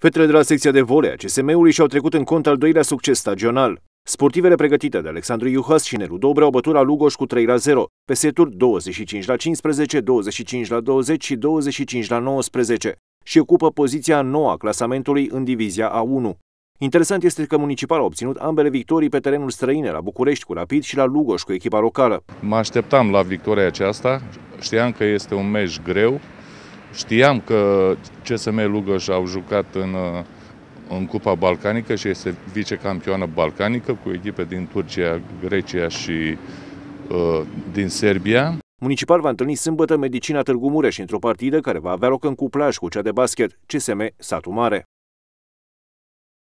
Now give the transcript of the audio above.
Fetele de la secția de volea CSM-ului și-au trecut în cont al doilea succes stagional. Sportivele pregătite de Alexandru Iuhas și Nelu Dobre au bătut la Lugoș cu 3 la 0, pe seturi 25 la 15, 25 la 20 și 25 la 19 și ocupă poziția a noua clasamentului în divizia A1. Interesant este că Municipal a obținut ambele victorii pe terenul străine, la București cu Rapid și la Lugoș cu echipa locală. Mă așteptam la victoria aceasta, știam că este un meci greu, Știam că CSM Lugăș au jucat în, uh, în Cupa Balcanică și este vicecampioană balcanică cu echipe din Turcia, Grecia și uh, din Serbia. Municipal va întâlni sâmbătă Medicina Târgu Mureș într-o partidă care va avea loc în cuplaj cu cea de basket CSM Satu Mare.